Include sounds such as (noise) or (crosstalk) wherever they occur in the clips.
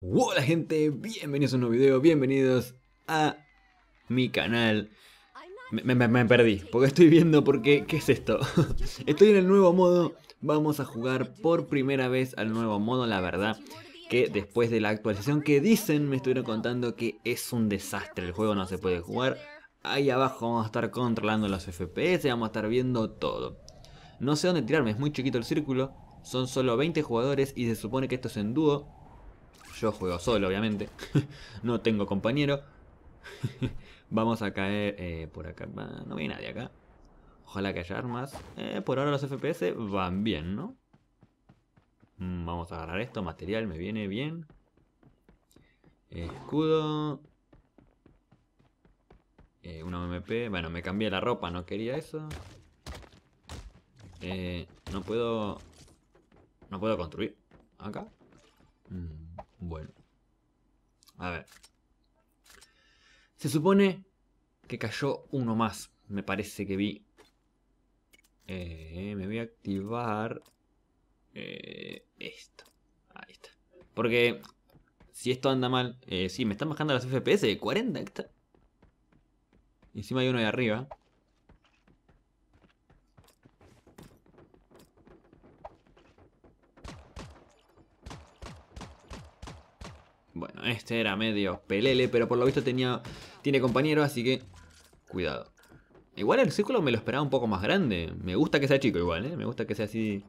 Hola gente, bienvenidos a un nuevo video, bienvenidos a mi canal me, perdí, porque estoy viendo porque, ¿qué es esto? (laughs) estoy en el nuevo modo, vamos a jugar por primera vez al nuevo modo, la verdad que después de la actualización que dicen me estuvieron contando que es un desastre, el juego no se puede jugar Ahí abajo vamos a estar controlando los FPS, vamos a estar viendo todo No sé dónde tirarme, es muy chiquito el círculo, son solo 20 jugadores y se supone que esto es en dúo yo juego solo, obviamente. (laughs) no tengo compañero. (laughs) Vamos a caer eh, por acá. No hay nadie acá. Ojalá que haya armas. Eh, por ahora los FPS van bien, ¿no? Mm, vamos a agarrar esto. Material me viene bien. Escudo. Eh, una MP. Bueno, me cambié la ropa. No quería eso. no puedo... No puedo construir. Acá. Mm. Bueno. A ver. Se supone que cayó uno más. Me parece que vi. Eh, me voy a activar eh, esto. Ahí está. Porque si esto anda mal... Eh, sí, me están bajando las FPS de 40. Encima hay uno de arriba. Bueno, este era medio pelele, pero por lo visto tenía, tiene compañeros, así que cuidado. Igual el círculo me lo esperaba un poco más grande. Me gusta que sea chico igual, ¿eh? Me gusta que sea así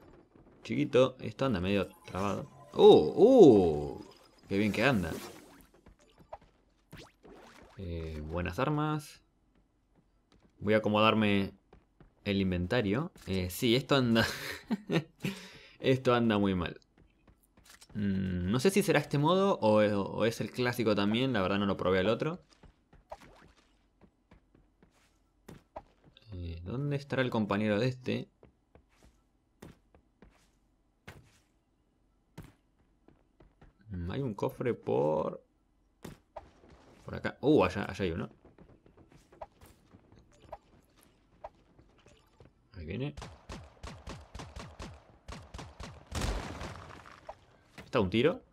chiquito. Esto anda medio trabado. ¡Uh! ¡Uh! ¡Qué bien que anda! Eh, buenas armas. Voy a acomodarme el inventario. Eh, sí, esto anda... (laughs) esto anda muy mal. Mm, no sé si será este modo o, es el clásico también. La verdad no lo probé al otro. Eh, ¿Dónde estará el compañero de este? Mm, hay un cofre por... Por acá. Uh, allá hay uno. ¿Está un tiro?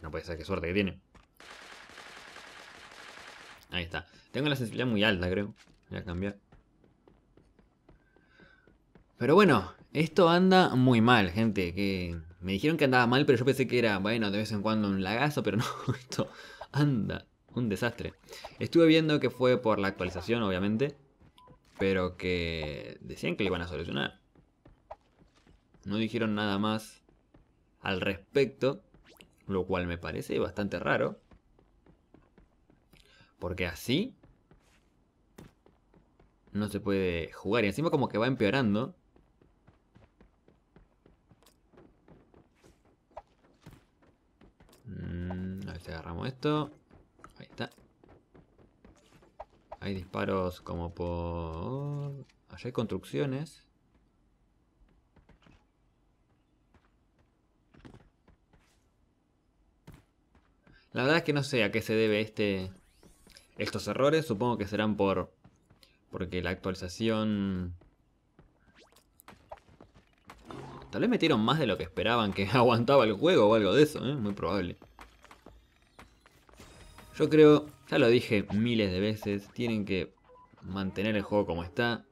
No puede ser, qué suerte que tiene. Ahí está. Tengo la sensibilidad muy alta, creo. Voy a cambiar. Pero bueno, esto anda muy mal, gente. Que me dijeron que andaba mal, pero yo pensé que era, bueno, de vez en cuando un lagazo, pero no, (laughs) esto anda un desastre. Estuve viendo que fue por la actualización, obviamente pero que decían que le iban a solucionar. No dijeron nada más al respecto, lo cual me parece bastante raro. Porque así no se puede jugar. Y encima como que va empeorando. Mm, a ver si agarramos esto. Hay disparos como por... Allá hay construcciones. La verdad es que no sé a qué se debe este estos errores. Supongo que serán por porque la actualización tal vez metieron más de lo que esperaban que (laughs) aguantaba el juego o algo de eso, ¿eh? muy probable. Yo creo, ya lo dije miles de veces, tienen que mantener el juego como está.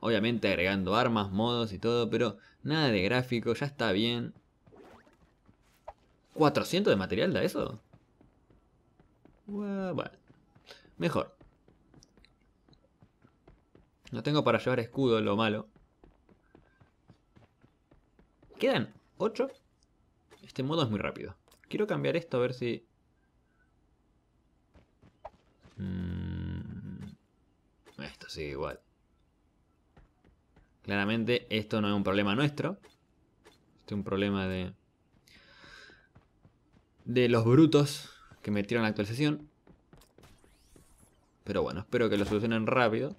Obviamente agregando armas, modos y todo, pero nada de gráfico, ya está bien. ¿400 de material da eso? Bueno, mejor. No tengo para llevar escudo, lo malo. Quedan 8. Este modo es muy rápido. Quiero cambiar esto a ver si Mm. esto sigue igual. Claramente esto no es un problema nuestro. Esto es un problema de... De los brutos que metieron la actualización. Pero bueno, espero que lo solucionen rápido.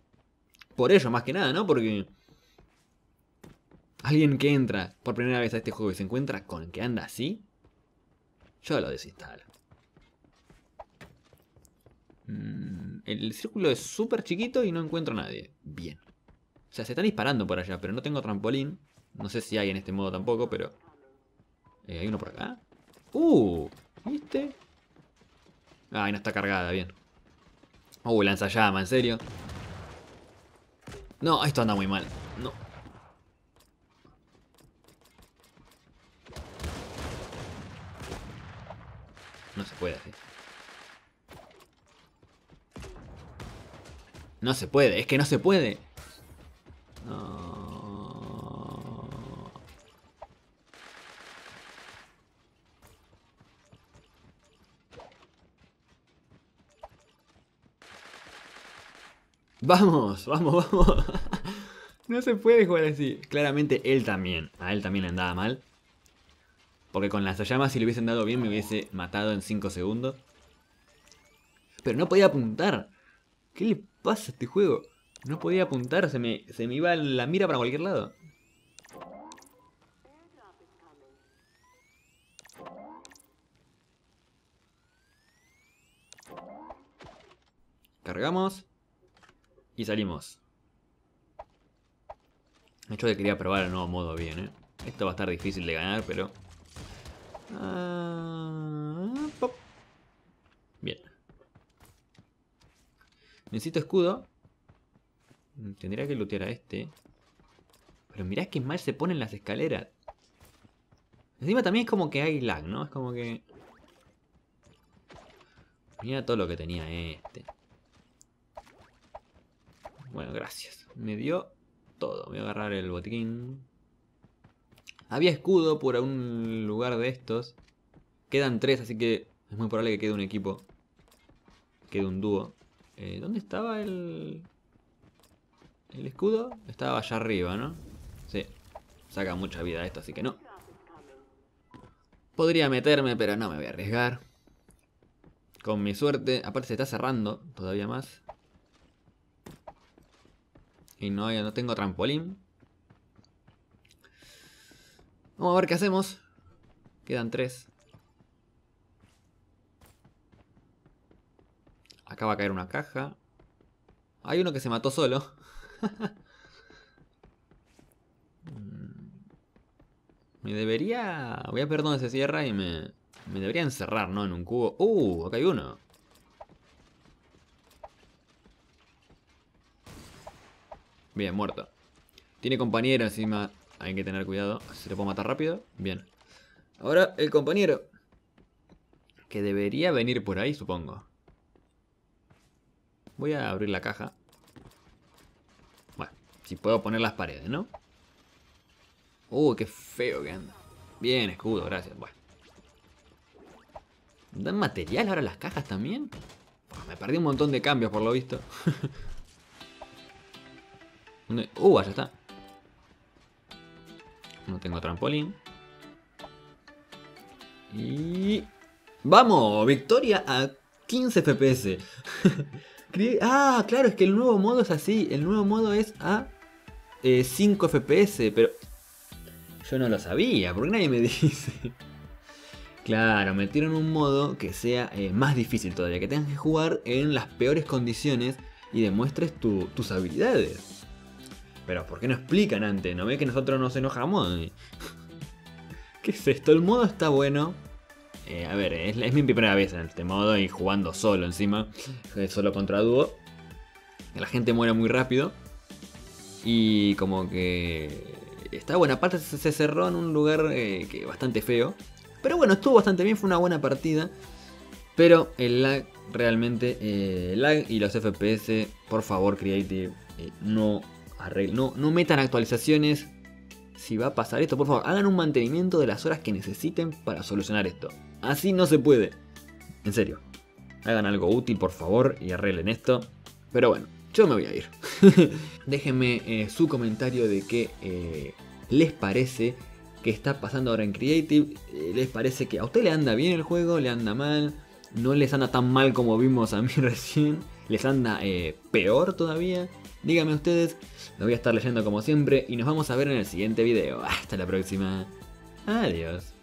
Por ello, más que nada, ¿no? Porque... Alguien que entra por primera vez a este juego y se encuentra con que anda así, yo lo desinstalo. Mm, el círculo es súper chiquito y no encuentro a nadie. Bien. O sea, se están disparando por allá, pero no tengo trampolín. No sé si hay en este modo tampoco, pero... Eh, ¿Hay uno por acá? ¡Uh! ¿Viste? y este? no está cargada, bien. Uh, llama, en serio. No, esto anda muy mal. No. No se puede hacer. No se puede, es que no se puede. Vamos, vamos, vamos. (laughs) no se puede jugar así. Claramente él también. A él también le andaba mal. Porque con las llamas si le hubiesen dado bien me hubiese matado en 5 segundos. Pero no podía apuntar. ¿Qué le pasa este juego? No podía apuntar, se me, se me iba la mira para cualquier lado. Cargamos. Y salimos. De que quería probar el nuevo modo bien, ¿eh? Esto va a estar difícil de ganar, pero... Ah, Necesito escudo. Tendría que lootear a este. Pero mirá que mal se ponen las escaleras. Encima también es como que hay lag, ¿no? Es como que... Mira todo lo que tenía este. Bueno, gracias. Me dio todo. Voy a agarrar el botiquín. Había escudo por algún lugar de estos. Quedan tres, así que es muy probable que quede un equipo. Quede un dúo. Eh, ¿Dónde estaba el... El escudo? Estaba allá arriba, ¿no? Sí. Saca mucha vida esto, así que no. Podría meterme, pero no me voy a arriesgar. Con mi suerte. Aparte se está cerrando todavía más. Y no, no tengo trampolín. Vamos a ver qué hacemos. Quedan tres. Acá va a caer una caja. Hay uno que se mató solo. (laughs) me debería... Voy a ver dónde se cierra y me... Me debería encerrar, ¿no? En un cubo. ¡Uh! Acá hay uno. Bien, muerto. Tiene compañero encima. Hay que tener cuidado. ¿Se le puedo matar rápido? Bien. Ahora el compañero. Que debería venir por ahí, supongo. Voy a abrir la caja. Bueno, si puedo poner las paredes, ¿no? Uh, qué feo que anda. Bien, escudo, gracias. Bueno. ¿Dan material ahora las cajas también? me perdí un montón de cambios por lo visto. (laughs) uh, allá está. No tengo trampolín. Y... ¡Vamos! Victoria a 15 FPS. (laughs) Ah, claro, es que el nuevo modo es así. El nuevo modo es a 5 eh, FPS, pero yo no lo sabía, porque nadie me (laughs) dice. Claro, metieron un modo que sea eh, más difícil todavía, que tengas que jugar en las peores condiciones y demuestres tus habilidades. Pero ¿por qué no explican antes? ¿No ve que nosotros nos enojamos? (laughs) ¿Qué es esto? El modo está bueno, eh, a ver, es, mi primera vez en este modo y jugando solo encima, eh, solo contra dúo. La gente muere muy rápido y como que está buena, parte se cerró en un lugar eh, que bastante feo. Pero bueno, estuvo bastante bien, fue una buena partida. Pero el lag, realmente, el lag y los FPS, por favor, Creative, no, no metan actualizaciones. Si va a pasar esto, por favor, hagan un mantenimiento de las horas que necesiten para solucionar esto. Así no se puede. En serio. Hagan algo útil, por favor, y arreglen esto. Pero bueno, yo me voy a ir. (laughs) Déjenme eh, su comentario de qué eh, les parece que está pasando ahora en Creative. Eh, ¿Les parece que a usted le anda bien el juego? ¿Le anda mal? ¿No les anda tan mal como vimos a mí (laughs) recién? ¿Les anda peor todavía? Díganme ustedes, lo voy a estar leyendo como siempre y nos vamos a ver en el siguiente video. Hasta la próxima. Adiós.